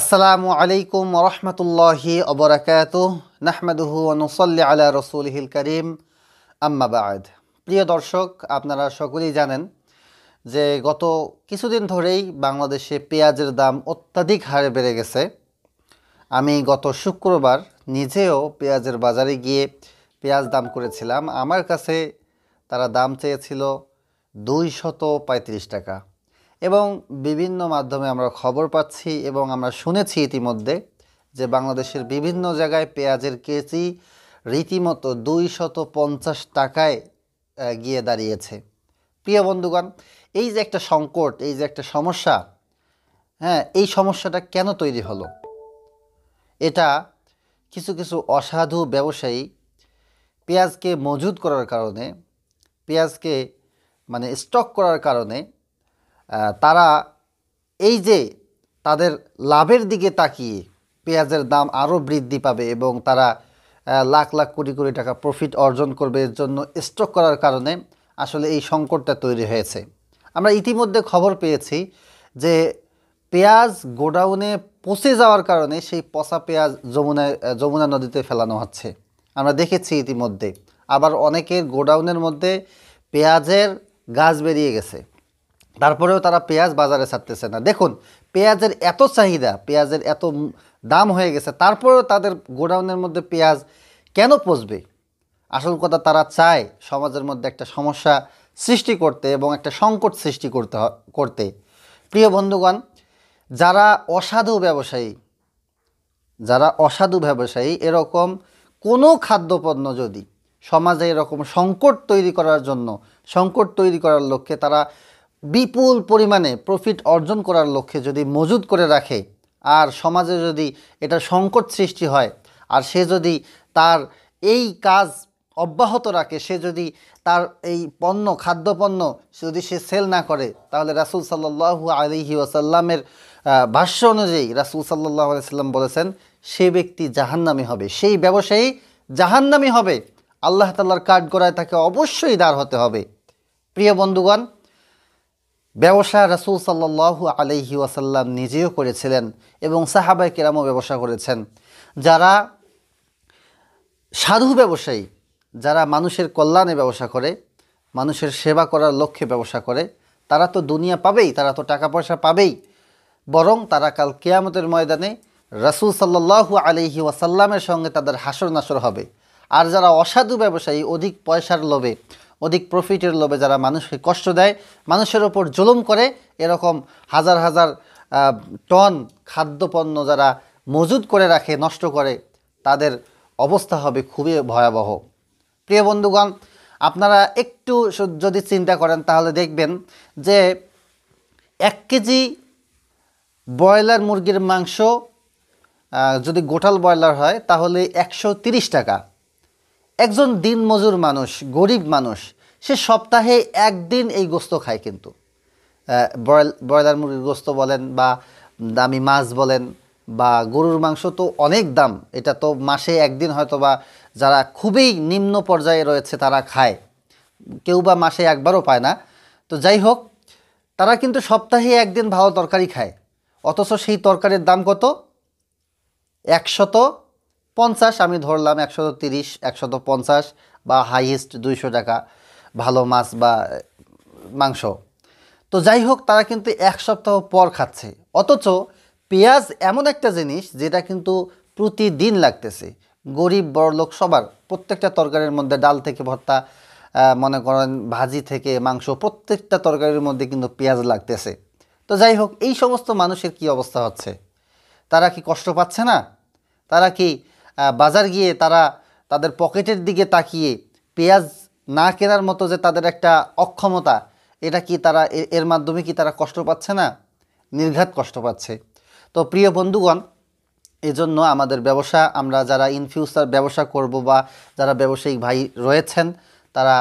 আসসালামু আলাইকুম রহমতুল্লাহি অবরাকাত নাহমাদুহু অনুসল্লি আলা হিল করিম আম্মাবাদ প্রিয় দর্শক আপনারা সকলেই জানেন যে গত কিছুদিন ধরেই বাংলাদেশে পেঁয়াজের দাম অত্যাধিক হারে বেড়ে গেছে আমি গত শুক্রবার নিজেও পেঁয়াজের বাজারে গিয়ে পেঁয়াজ দাম করেছিলাম আমার কাছে তারা দাম চেয়েছিল দুই শত পঁয়ত্রিশ টাকা এবং বিভিন্ন মাধ্যমে আমরা খবর পাচ্ছি এবং আমরা শুনেছি ইতিমধ্যে যে বাংলাদেশের বিভিন্ন জায়গায় পেঁয়াজের কেজি রীতিমতো দুই পঞ্চাশ টাকায় গিয়ে দাঁড়িয়েছে প্রিয় বন্ধুগণ এই যে একটা সংকট এই যে একটা সমস্যা হ্যাঁ এই সমস্যাটা কেন তৈরি হলো এটা কিছু কিছু অসাধু ব্যবসায়ী পেঁয়াজকে মজুদ করার কারণে পেঁয়াজকে মানে স্টক করার কারণে তারা এই যে তাদের লাভের দিকে তাকিয়ে পেঁয়াজের দাম আরও বৃদ্ধি পাবে এবং তারা লাখ লাখ কোটি কোটি টাকা প্রফিট অর্জন করবে এর জন্য স্টক করার কারণে আসলে এই সংকটটা তৈরি হয়েছে আমরা ইতিমধ্যে খবর পেয়েছি যে পেঁয়াজ গোডাউনে পচে যাওয়ার কারণে সেই পচা পেঁয়াজ যমুনায় যমুনা নদীতে ফেলানো হচ্ছে আমরা দেখেছি ইতিমধ্যে আবার অনেকের গোডাউনের মধ্যে পেঁয়াজের গাছ বেরিয়ে গেছে তারপরেও তারা পেঁয়াজ বাজারে ছাড়তেছে না দেখুন পেঁয়াজের এত চাহিদা পেঁয়াজের এত দাম হয়ে গেছে তারপরেও তাদের গোডাউনের মধ্যে পেঁয়াজ কেন পচবে আসল কথা তারা চায় সমাজের মধ্যে একটা সমস্যা সৃষ্টি করতে এবং একটা সংকট সৃষ্টি করতে করতে প্রিয় বন্ধুগণ যারা অসাধু ব্যবসায়ী যারা অসাধু ব্যবসায়ী এরকম কোনো খাদ্যপণ্য যদি সমাজে এরকম সংকট তৈরি করার জন্য সংকট তৈরি করার লক্ষ্যে তারা বিপুল পরিমাণে প্রফিট অর্জন করার লক্ষ্যে যদি মজুদ করে রাখে আর সমাজে যদি এটা সংকট সৃষ্টি হয় আর সে যদি তার এই কাজ অব্যাহত রাখে সে যদি তার এই পণ্য খাদ্যপণ্য যদি সে সেল না করে তাহলে রাসুল সাল্লু আলহি ওয়াসাল্লামের ভাষ্য অনুযায়ী রাসুল সাল্লাহ আলাইসাল্লাম বলেছেন সে ব্যক্তি জাহান্নামি হবে সেই ব্যবসায়ী জাহান্নামি হবে আল্লাহ তাল্লার কাঠ গড়ায় তাকে অবশ্যই দাঁড় হতে হবে প্রিয় বন্ধুগণ ব্যবসা রসুল সাল্লাহ আলহি ওয়াসাল্লাম নিজেও করেছিলেন এবং সাহাবাই কেরামও ব্যবসা করেছেন যারা সাধু ব্যবসায়ী যারা মানুষের কল্যাণে ব্যবসা করে মানুষের সেবা করার লক্ষ্যে ব্যবসা করে তারা তো দুনিয়া পাবেই তারা তো টাকা পয়সা পাবেই বরং তারা কাল কেয়ামতের ময়দানে রসুল সাল্লাহ আলহি ওয়াসাল্লামের সঙ্গে তাদের হাসর নাসর হবে আর যারা অসাধু ব্যবসায়ী অধিক পয়সার লোভে অধিক প্রফিটের লোভে যারা মানুষকে কষ্ট দেয় মানুষের ওপর জুলুম করে এরকম হাজার হাজার টন খাদ্যপণ্য যারা মজুদ করে রাখে নষ্ট করে তাদের অবস্থা হবে খুবই ভয়াবহ প্রিয় বন্ধুগণ আপনারা একটু যদি চিন্তা করেন তাহলে দেখবেন যে এক কেজি ব্রয়লার মুরগির মাংস যদি গোটাল ব্রয়লার হয় তাহলে একশো টাকা একজন দিনমজুর মানুষ গরিব মানুষ সে সপ্তাহে একদিন এই গোস্ত খায় কিন্তু ব্রয়লার মুরগির গোস্ত বলেন বা দামি মাছ বলেন বা গরুর মাংস তো অনেক দাম এটা তো মাসে একদিন হয়তো বা যারা খুবই নিম্ন পর্যায়ে রয়েছে তারা খায় কেউ বা মাসে একবারও পায় না তো যাই হোক তারা কিন্তু সপ্তাহে একদিন ভালো তরকারি খায় অথচ সেই তরকারির দাম কত একশত পঞ্চাশ আমি ধরলাম একশত তিরিশ একশত পঞ্চাশ বা হাইয়েস্ট দুইশো টাকা ভালো মাছ বা মাংস তো যাই হোক তারা কিন্তু এক সপ্তাহ পর খাচ্ছে অথচ পেঁয়াজ এমন একটা জিনিস যেটা কিন্তু প্রতিদিন লাগতেছে গরিব বড়লোক সবার প্রত্যেকটা তরকারির মধ্যে ডাল থেকে ভর্তা মনে করেন ভাজি থেকে মাংস প্রত্যেকটা তরকারির মধ্যে কিন্তু পেঁয়াজ লাগতেছে তো যাই হোক এই সমস্ত মানুষের কি অবস্থা হচ্ছে তারা কি কষ্ট পাচ্ছে না তারা কি বাজার গিয়ে তারা তাদের পকেটের দিকে তাকিয়ে পেঁয়াজ না কেনার মতো যে তাদের একটা অক্ষমতা এটা কি তারা এর মাধ্যমে কি তারা কষ্ট পাচ্ছে না নির্ঘাত কষ্ট পাচ্ছে তো প্রিয় বন্ধুগণ এজন্য আমাদের ব্যবসা আমরা যারা ইন ফিউচার ব্যবসা করব বা যারা ব্যবসায়িক ভাই রয়েছেন তারা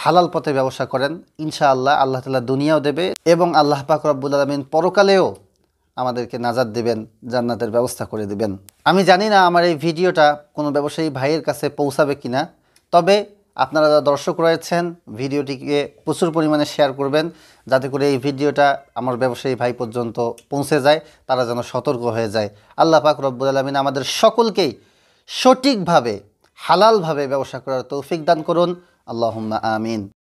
হালাল পথে ব্যবসা করেন ইনশাআল্লাহ আল্লাহ তালা দুনিয়াও দেবে এবং আল্লাহ পাক রব্বুল আলমিন পরকালেও আমাদেরকে নাজাদ দিবেন জান্নাতের ব্যবস্থা করে দিবেন আমি জানি না আমার এই ভিডিওটা কোনো ব্যবসায়ী ভাইয়ের কাছে পৌঁছাবে কি না তবে আপনারা যারা দর্শক রয়েছেন ভিডিওটিকে প্রচুর পরিমাণে শেয়ার করবেন যাতে করে এই ভিডিওটা আমার ব্যবসায়ী ভাই পর্যন্ত পৌঁছে যায় তারা যেন সতর্ক হয়ে যায় আল্লাহ পাক রব্বুল আলমিন আমাদের সকলকেই সঠিকভাবে হালালভাবে ব্যবসা করার তৌফিক দান করুন আল্লাহ আমিন